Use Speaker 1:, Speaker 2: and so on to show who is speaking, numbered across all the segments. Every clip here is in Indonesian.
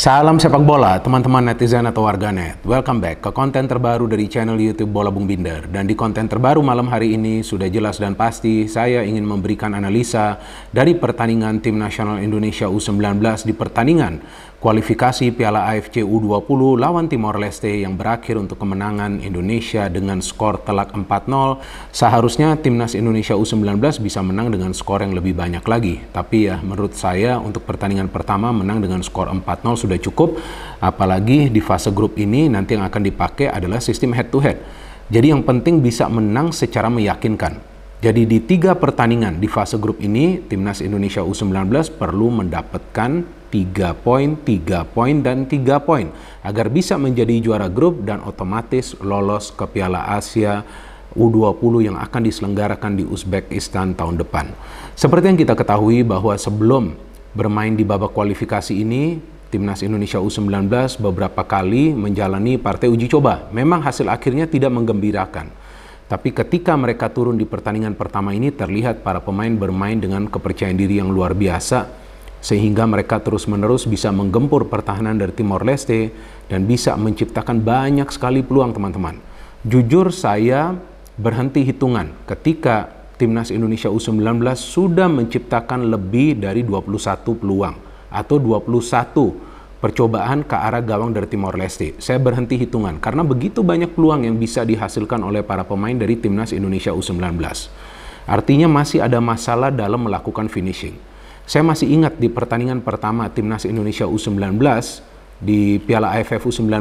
Speaker 1: Salam sepak bola, teman-teman netizen atau warganet. Welcome back ke konten terbaru dari channel YouTube Bola Bung Binder. Dan di konten terbaru malam hari ini sudah jelas dan pasti saya ingin memberikan analisa dari pertandingan tim nasional Indonesia U19 di pertandingan kualifikasi Piala AFC U20 lawan Timor Leste yang berakhir untuk kemenangan Indonesia dengan skor telak 4-0. Seharusnya timnas Indonesia U19 bisa menang dengan skor yang lebih banyak lagi. Tapi ya menurut saya untuk pertandingan pertama menang dengan skor 4-0 sudah cukup. Apalagi di fase grup ini nanti yang akan dipakai adalah sistem head to head. Jadi yang penting bisa menang secara meyakinkan. Jadi di tiga pertandingan di fase grup ini, Timnas Indonesia U19 perlu mendapatkan 3 poin, 3 poin, dan 3 poin agar bisa menjadi juara grup dan otomatis lolos ke Piala Asia U20 yang akan diselenggarakan di Uzbekistan tahun depan. Seperti yang kita ketahui bahwa sebelum bermain di babak kualifikasi ini, Timnas Indonesia U19 beberapa kali menjalani partai uji coba. Memang hasil akhirnya tidak menggembirakan. Tapi ketika mereka turun di pertandingan pertama ini terlihat para pemain bermain dengan kepercayaan diri yang luar biasa sehingga mereka terus-menerus bisa menggempur pertahanan dari Timor Leste dan bisa menciptakan banyak sekali peluang teman-teman. Jujur saya berhenti hitungan ketika timnas Indonesia U19 sudah menciptakan lebih dari 21 peluang atau 21 percobaan ke arah gawang dari Timor Leste. Saya berhenti hitungan karena begitu banyak peluang yang bisa dihasilkan oleh para pemain dari timnas Indonesia U19. Artinya masih ada masalah dalam melakukan finishing saya masih ingat di pertandingan pertama timnas Indonesia U19 di Piala AFF U19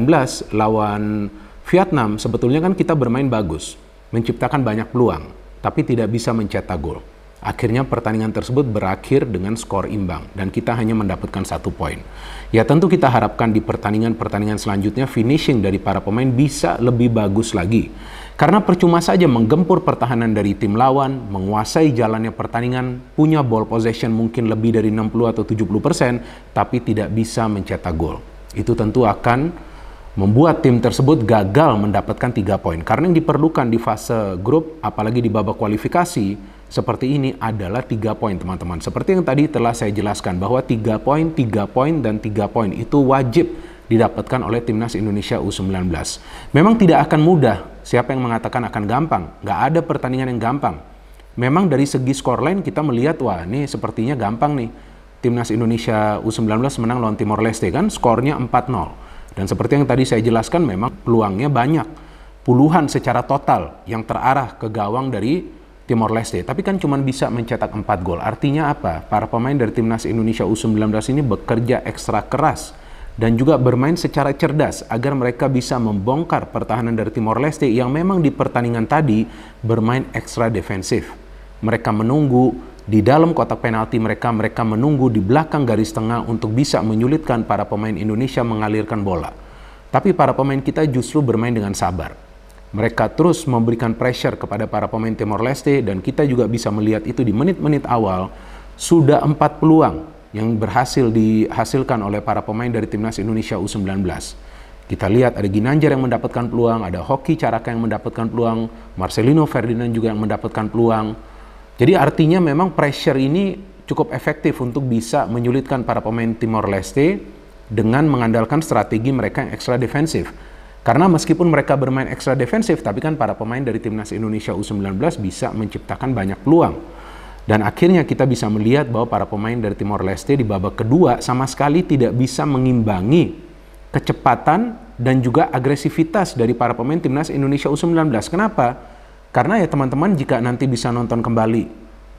Speaker 1: lawan Vietnam sebetulnya kan kita bermain bagus, menciptakan banyak peluang, tapi tidak bisa mencetak gol. Akhirnya pertandingan tersebut berakhir dengan skor imbang dan kita hanya mendapatkan satu poin. Ya tentu kita harapkan di pertandingan-pertandingan selanjutnya finishing dari para pemain bisa lebih bagus lagi. Karena percuma saja menggempur pertahanan dari tim lawan, menguasai jalannya pertandingan, punya ball possession mungkin lebih dari 60 atau 70 persen, tapi tidak bisa mencetak gol. Itu tentu akan membuat tim tersebut gagal mendapatkan tiga poin. Karena yang diperlukan di fase grup, apalagi di babak kualifikasi, seperti ini adalah tiga poin teman-teman. Seperti yang tadi telah saya jelaskan bahwa tiga poin, tiga poin, dan tiga poin itu wajib didapatkan oleh timnas Indonesia U19. Memang tidak akan mudah Siapa yang mengatakan akan gampang? Gak ada pertandingan yang gampang. Memang dari segi scoreline kita melihat, wah ini sepertinya gampang nih. Timnas Indonesia U19 menang lawan Timor Leste kan, skornya 4-0. Dan seperti yang tadi saya jelaskan, memang peluangnya banyak. Puluhan secara total yang terarah ke gawang dari Timor Leste, tapi kan cuma bisa mencetak 4 gol. Artinya apa? Para pemain dari timnas Indonesia U19 ini bekerja ekstra keras dan juga bermain secara cerdas agar mereka bisa membongkar pertahanan dari Timor Leste yang memang di pertandingan tadi bermain ekstra defensif. Mereka menunggu di dalam kotak penalti mereka, mereka menunggu di belakang garis tengah untuk bisa menyulitkan para pemain Indonesia mengalirkan bola. Tapi para pemain kita justru bermain dengan sabar. Mereka terus memberikan pressure kepada para pemain Timor Leste dan kita juga bisa melihat itu di menit-menit awal sudah empat peluang yang berhasil dihasilkan oleh para pemain dari timnas Indonesia U19. Kita lihat ada Ginanjar yang mendapatkan peluang, ada Hoki Caraka yang mendapatkan peluang, Marcelino Ferdinand juga yang mendapatkan peluang. Jadi artinya memang pressure ini cukup efektif untuk bisa menyulitkan para pemain Timor Leste dengan mengandalkan strategi mereka yang ekstra defensif. Karena meskipun mereka bermain ekstra defensif, tapi kan para pemain dari timnas Indonesia U19 bisa menciptakan banyak peluang. Dan akhirnya kita bisa melihat bahwa para pemain dari Timor Leste di babak kedua sama sekali tidak bisa mengimbangi kecepatan dan juga agresivitas dari para pemain timnas Indonesia U19. Kenapa? Karena ya teman-teman jika nanti bisa nonton kembali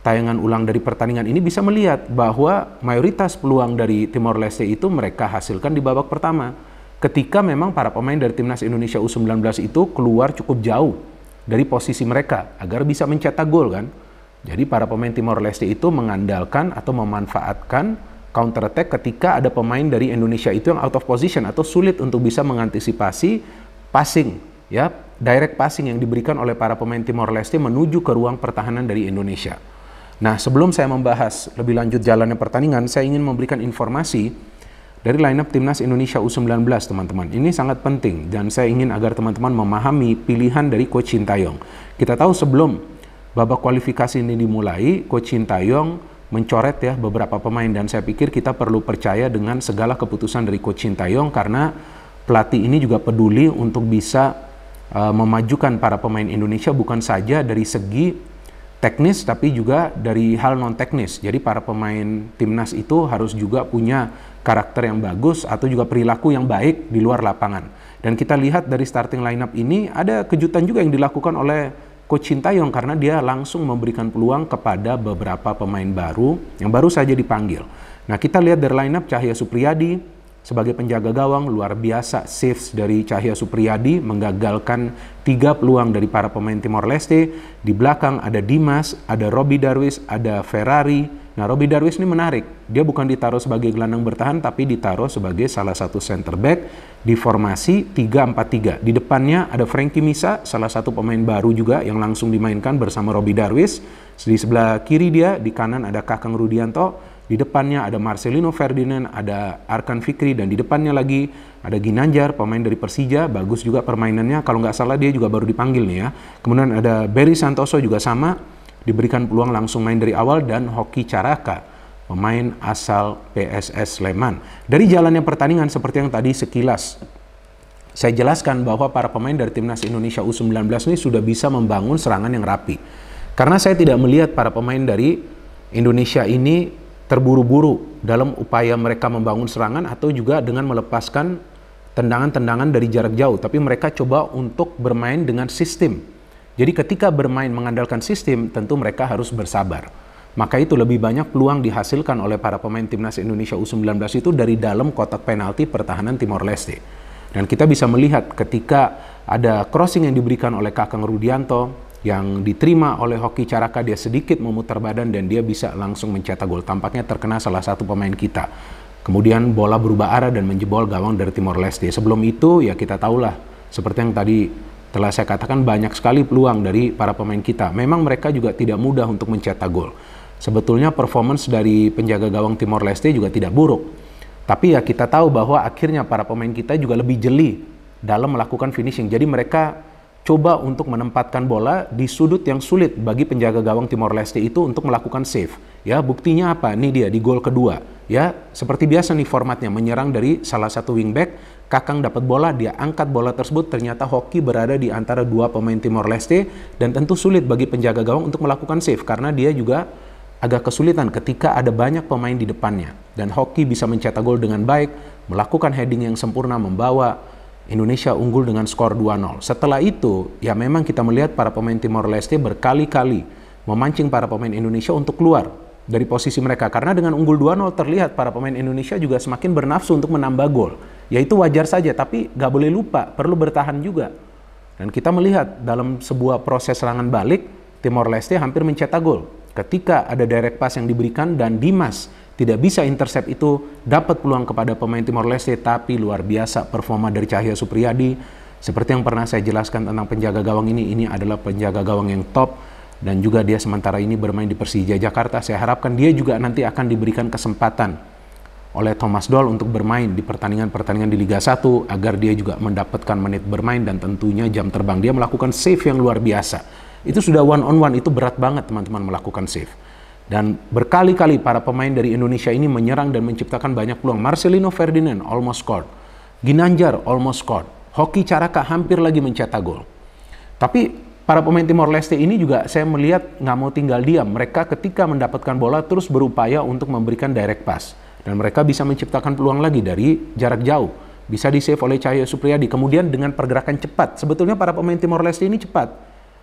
Speaker 1: tayangan ulang dari pertandingan ini bisa melihat bahwa mayoritas peluang dari Timor Leste itu mereka hasilkan di babak pertama. Ketika memang para pemain dari timnas Indonesia U19 itu keluar cukup jauh dari posisi mereka agar bisa mencetak gol kan. Jadi para pemain Timor Leste itu mengandalkan atau memanfaatkan counter attack ketika ada pemain dari Indonesia itu yang out of position atau sulit untuk bisa mengantisipasi passing ya direct passing yang diberikan oleh para pemain Timor Leste menuju ke ruang pertahanan dari Indonesia. Nah, sebelum saya membahas lebih lanjut jalannya pertandingan, saya ingin memberikan informasi dari lineup timnas Indonesia U19 teman-teman. Ini sangat penting dan saya ingin agar teman-teman memahami pilihan dari coach Intayong. Kita tahu sebelum babak kualifikasi ini dimulai, Coach Sintayong mencoret ya beberapa pemain dan saya pikir kita perlu percaya dengan segala keputusan dari Coach Sintayong karena pelatih ini juga peduli untuk bisa uh, memajukan para pemain Indonesia bukan saja dari segi teknis tapi juga dari hal non teknis. Jadi para pemain timnas itu harus juga punya karakter yang bagus atau juga perilaku yang baik di luar lapangan. Dan kita lihat dari starting lineup ini ada kejutan juga yang dilakukan oleh Coach Sintayong karena dia langsung memberikan peluang kepada beberapa pemain baru yang baru saja dipanggil. Nah kita lihat dari lineup Cahya Supriyadi sebagai penjaga gawang luar biasa saves dari Cahya Supriyadi menggagalkan tiga peluang dari para pemain Timor Leste. Di belakang ada Dimas, ada Robi Darwis, ada Ferrari, Nah, Robi Darwis ini menarik. Dia bukan ditaruh sebagai gelandang bertahan, tapi ditaruh sebagai salah satu center back di formasi 3-4-3. Di depannya ada Frankie Misa, salah satu pemain baru juga yang langsung dimainkan bersama Robi Darwis. Di sebelah kiri dia, di kanan ada Kakang Rudianto, di depannya ada Marcelino Ferdinand, ada Arkan Fikri, dan di depannya lagi ada Ginanjar, pemain dari Persija, bagus juga permainannya. Kalau nggak salah dia juga baru dipanggil nih ya. Kemudian ada Barry Santoso juga sama, diberikan peluang langsung main dari awal dan Hoki Caraka, pemain asal PSS Sleman. Dari jalannya pertandingan seperti yang tadi sekilas saya jelaskan bahwa para pemain dari timnas Indonesia U19 ini sudah bisa membangun serangan yang rapi. Karena saya tidak melihat para pemain dari Indonesia ini terburu-buru dalam upaya mereka membangun serangan atau juga dengan melepaskan tendangan-tendangan dari jarak jauh, tapi mereka coba untuk bermain dengan sistem jadi ketika bermain mengandalkan sistem, tentu mereka harus bersabar. Maka itu lebih banyak peluang dihasilkan oleh para pemain timnas Indonesia U19 itu dari dalam kotak penalti pertahanan Timor Leste. Dan kita bisa melihat ketika ada crossing yang diberikan oleh Kakang Rudianto yang diterima oleh Hoki Caraka dia sedikit memutar badan dan dia bisa langsung mencetak gol. Tampaknya terkena salah satu pemain kita. Kemudian bola berubah arah dan menjebol gawang dari Timor Leste. Sebelum itu ya kita tahulah seperti yang tadi telah saya katakan banyak sekali peluang dari para pemain kita. Memang mereka juga tidak mudah untuk mencetak gol. Sebetulnya performance dari penjaga gawang Timor Leste juga tidak buruk. Tapi ya kita tahu bahwa akhirnya para pemain kita juga lebih jeli dalam melakukan finishing. Jadi mereka coba untuk menempatkan bola di sudut yang sulit bagi penjaga gawang Timor Leste itu untuk melakukan save. Ya, buktinya apa? Nih dia di gol kedua. Ya, seperti biasa nih formatnya menyerang dari salah satu wingback, Kakang dapat bola, dia angkat bola tersebut, ternyata Hoki berada di antara dua pemain Timor Leste dan tentu sulit bagi penjaga gawang untuk melakukan save karena dia juga agak kesulitan ketika ada banyak pemain di depannya dan Hoki bisa mencetak gol dengan baik, melakukan heading yang sempurna membawa Indonesia unggul dengan skor 2-0. Setelah itu, ya memang kita melihat para pemain Timor Leste berkali-kali memancing para pemain Indonesia untuk keluar dari posisi mereka. Karena dengan unggul 2-0 terlihat para pemain Indonesia juga semakin bernafsu untuk menambah gol. Ya itu wajar saja, tapi nggak boleh lupa, perlu bertahan juga. Dan kita melihat dalam sebuah proses serangan balik, Timor Leste hampir mencetak gol. Ketika ada direct pass yang diberikan dan Dimas tidak bisa intercept itu dapat peluang kepada pemain Timor Leste tapi luar biasa performa dari Cahya Supriyadi seperti yang pernah saya jelaskan tentang penjaga gawang ini ini adalah penjaga gawang yang top dan juga dia sementara ini bermain di Persija Jakarta saya harapkan dia juga nanti akan diberikan kesempatan oleh Thomas Doll untuk bermain di pertandingan-pertandingan di Liga 1 agar dia juga mendapatkan menit bermain dan tentunya jam terbang dia melakukan save yang luar biasa. Itu sudah one on one itu berat banget teman-teman melakukan save. Dan berkali-kali para pemain dari Indonesia ini menyerang dan menciptakan banyak peluang. Marcelino Ferdinand almost scored. Ginanjar almost scored. Hoki Caraka hampir lagi mencetak gol. Tapi para pemain Timor Leste ini juga saya melihat nggak mau tinggal diam. Mereka ketika mendapatkan bola terus berupaya untuk memberikan direct pass. Dan mereka bisa menciptakan peluang lagi dari jarak jauh. Bisa di-save oleh Cahyo Supriyadi. Kemudian dengan pergerakan cepat. Sebetulnya para pemain Timor Leste ini cepat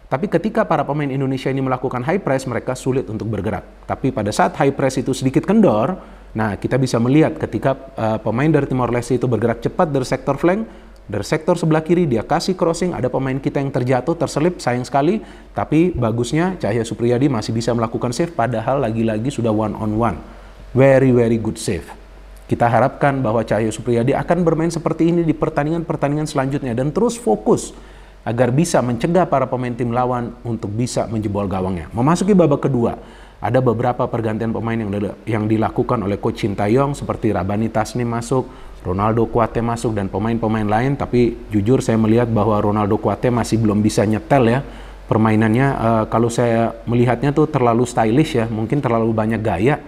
Speaker 1: tapi ketika para pemain Indonesia ini melakukan high press, mereka sulit untuk bergerak. Tapi pada saat high press itu sedikit kendor, nah kita bisa melihat ketika uh, pemain dari Timor Leste itu bergerak cepat dari sektor flank, dari sektor sebelah kiri dia kasih crossing, ada pemain kita yang terjatuh, terselip, sayang sekali. Tapi bagusnya Cahya Supriyadi masih bisa melakukan save, padahal lagi-lagi sudah one on one. Very very good save. Kita harapkan bahwa Cahyo Supriyadi akan bermain seperti ini di pertandingan-pertandingan selanjutnya dan terus fokus agar bisa mencegah para pemain tim lawan untuk bisa menjebol gawangnya. Memasuki babak kedua, ada beberapa pergantian pemain yang, yang dilakukan oleh coach Tae-yong seperti Rabani Tasni masuk, Ronaldo Kuate masuk dan pemain-pemain lain tapi jujur saya melihat bahwa Ronaldo Kuate masih belum bisa nyetel ya permainannya uh, kalau saya melihatnya tuh terlalu stylish ya, mungkin terlalu banyak gaya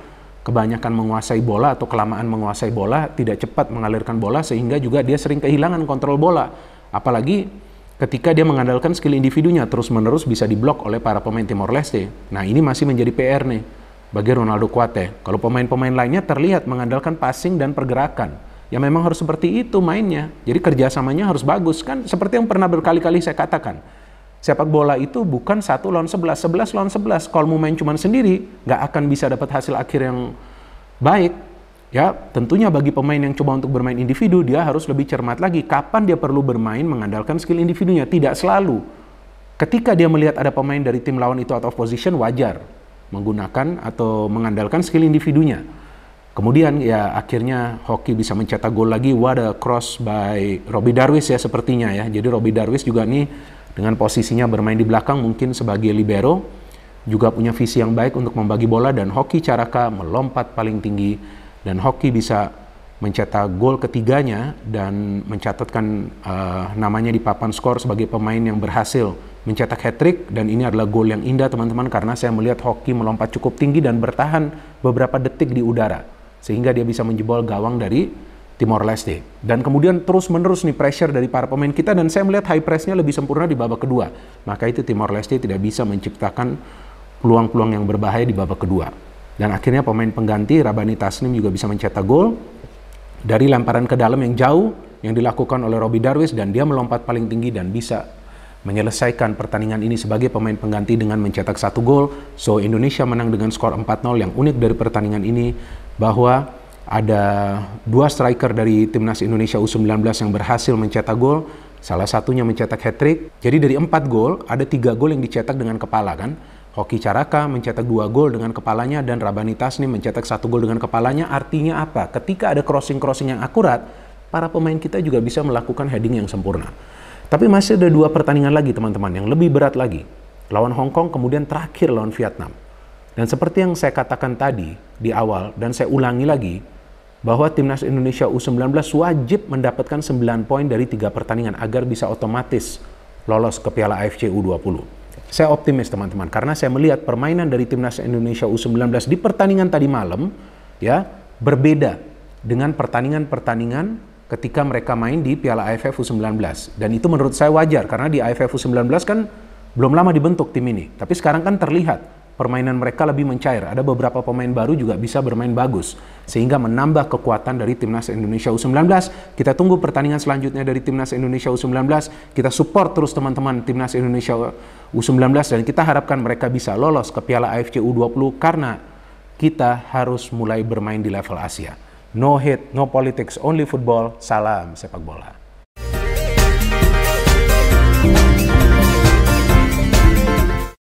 Speaker 1: kebanyakan menguasai bola atau kelamaan menguasai bola, tidak cepat mengalirkan bola sehingga juga dia sering kehilangan kontrol bola. Apalagi ketika dia mengandalkan skill individunya terus-menerus bisa diblok oleh para pemain Timor Leste. Nah, ini masih menjadi PR nih bagi Ronaldo Kuate. Kalau pemain-pemain lainnya terlihat mengandalkan passing dan pergerakan. Ya memang harus seperti itu mainnya. Jadi kerjasamanya harus bagus. Kan seperti yang pernah berkali-kali saya katakan. Sepak bola itu bukan satu lawan sebelas, sebelas lawan sebelas. Kalau mau main cuma sendiri, nggak akan bisa dapat hasil akhir yang baik Ya, tentunya bagi pemain yang coba untuk bermain individu, dia harus lebih cermat lagi kapan dia perlu bermain mengandalkan skill individunya. Tidak selalu. Ketika dia melihat ada pemain dari tim lawan itu out of position, wajar menggunakan atau mengandalkan skill individunya. Kemudian ya akhirnya hoki bisa mencetak gol lagi. What a cross by Robbie Darwis ya sepertinya ya. Jadi Robbie Darwis juga nih dengan posisinya bermain di belakang mungkin sebagai libero juga punya visi yang baik untuk membagi bola dan hoki Caraka melompat paling tinggi dan hoki bisa mencetak gol ketiganya dan mencatatkan uh, namanya di papan skor sebagai pemain yang berhasil mencetak hat-trick dan ini adalah gol yang indah teman-teman karena saya melihat hoki melompat cukup tinggi dan bertahan beberapa detik di udara sehingga dia bisa menjebol gawang dari Timor Leste. Dan kemudian terus-menerus nih pressure dari para pemain kita dan saya melihat high pressnya lebih sempurna di babak kedua. Maka itu Timor Leste tidak bisa menciptakan peluang-peluang yang berbahaya di babak kedua. Dan akhirnya pemain pengganti Rabani Tasnim juga bisa mencetak gol dari lemparan ke dalam yang jauh yang dilakukan oleh Robi Darwis dan dia melompat paling tinggi dan bisa menyelesaikan pertandingan ini sebagai pemain pengganti dengan mencetak satu gol. So Indonesia menang dengan skor 4-0 yang unik dari pertandingan ini bahwa ada dua striker dari timnas Indonesia U19 yang berhasil mencetak gol. Salah satunya mencetak hat-trick. Jadi dari empat gol, ada tiga gol yang dicetak dengan kepala kan. Hoki Caraka mencetak dua gol dengan kepalanya dan Rabani Tasni mencetak satu gol dengan kepalanya. Artinya apa? Ketika ada crossing-crossing yang akurat, para pemain kita juga bisa melakukan heading yang sempurna. Tapi masih ada dua pertandingan lagi teman-teman yang lebih berat lagi. Lawan Hong Kong kemudian terakhir lawan Vietnam. Dan seperti yang saya katakan tadi di awal dan saya ulangi lagi bahwa timnas Indonesia U19 wajib mendapatkan 9 poin dari tiga pertandingan agar bisa otomatis lolos ke Piala AFC U20. Saya optimis teman-teman karena saya melihat permainan dari timnas Indonesia U19 di pertandingan tadi malam ya berbeda dengan pertandingan-pertandingan ketika mereka main di Piala AFF U19 dan itu menurut saya wajar karena di AFF U19 kan belum lama dibentuk tim ini tapi sekarang kan terlihat permainan mereka lebih mencair. Ada beberapa pemain baru juga bisa bermain bagus, sehingga menambah kekuatan dari timnas Indonesia U19. Kita tunggu pertandingan selanjutnya dari timnas Indonesia U19. Kita support terus teman-teman timnas Indonesia U19 dan kita harapkan mereka bisa lolos ke Piala AFC U20 karena kita harus mulai bermain di level Asia. No hate, no politics, only football. Salam sepak bola.